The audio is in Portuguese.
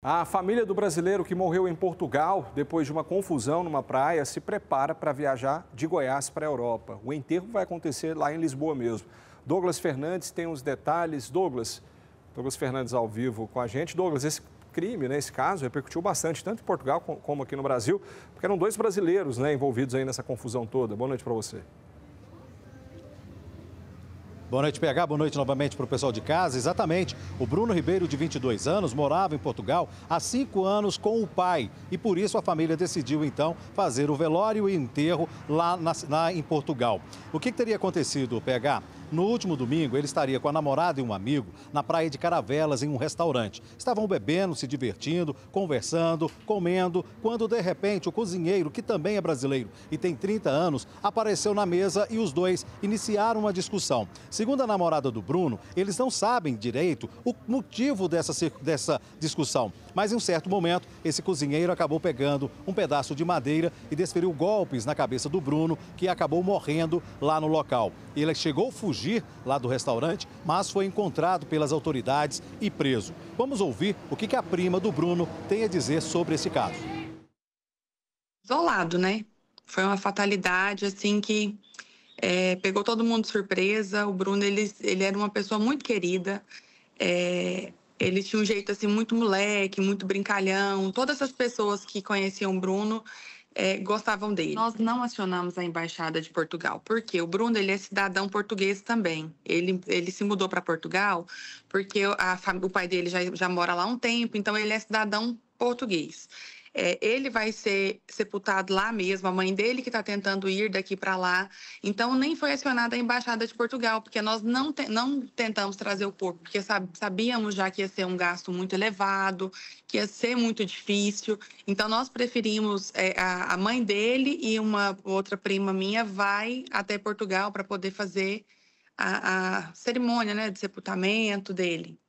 A família do brasileiro que morreu em Portugal depois de uma confusão numa praia se prepara para viajar de Goiás para a Europa. O enterro vai acontecer lá em Lisboa mesmo. Douglas Fernandes tem os detalhes. Douglas, Douglas Fernandes ao vivo com a gente. Douglas, esse crime, né, esse caso repercutiu bastante, tanto em Portugal como aqui no Brasil, porque eram dois brasileiros né, envolvidos aí nessa confusão toda. Boa noite para você. Boa noite, PH. Boa noite novamente para o pessoal de casa. Exatamente. O Bruno Ribeiro, de 22 anos, morava em Portugal há cinco anos com o pai. E por isso a família decidiu, então, fazer o velório e o enterro lá, na, na, em Portugal. O que, que teria acontecido, PH? No último domingo, ele estaria com a namorada e um amigo na praia de Caravelas, em um restaurante. Estavam bebendo, se divertindo, conversando, comendo, quando de repente o cozinheiro, que também é brasileiro e tem 30 anos, apareceu na mesa e os dois iniciaram uma discussão. Segundo a namorada do Bruno, eles não sabem direito o motivo dessa, dessa discussão. Mas em um certo momento, esse cozinheiro acabou pegando um pedaço de madeira e desferiu golpes na cabeça do Bruno, que acabou morrendo lá no local. Ele chegou a fugir lá do restaurante, mas foi encontrado pelas autoridades e preso. Vamos ouvir o que a prima do Bruno tem a dizer sobre esse caso. Isolado, né? Foi uma fatalidade assim que é, pegou todo mundo de surpresa. O Bruno, ele, ele era uma pessoa muito querida. É, ele tinha um jeito assim muito moleque, muito brincalhão. Todas as pessoas que conheciam o Bruno é, gostavam dele. Nós não acionamos a embaixada de Portugal, porque o Bruno ele é cidadão português também. Ele, ele se mudou para Portugal porque a, o pai dele já, já mora lá há um tempo, então ele é cidadão português. É, ele vai ser sepultado lá mesmo, a mãe dele que está tentando ir daqui para lá. Então, nem foi acionada a Embaixada de Portugal, porque nós não, te, não tentamos trazer o corpo, porque sabíamos já que ia ser um gasto muito elevado, que ia ser muito difícil. Então, nós preferimos é, a, a mãe dele e uma outra prima minha vai até Portugal para poder fazer a, a, cerimônia né, de sepultamento dele.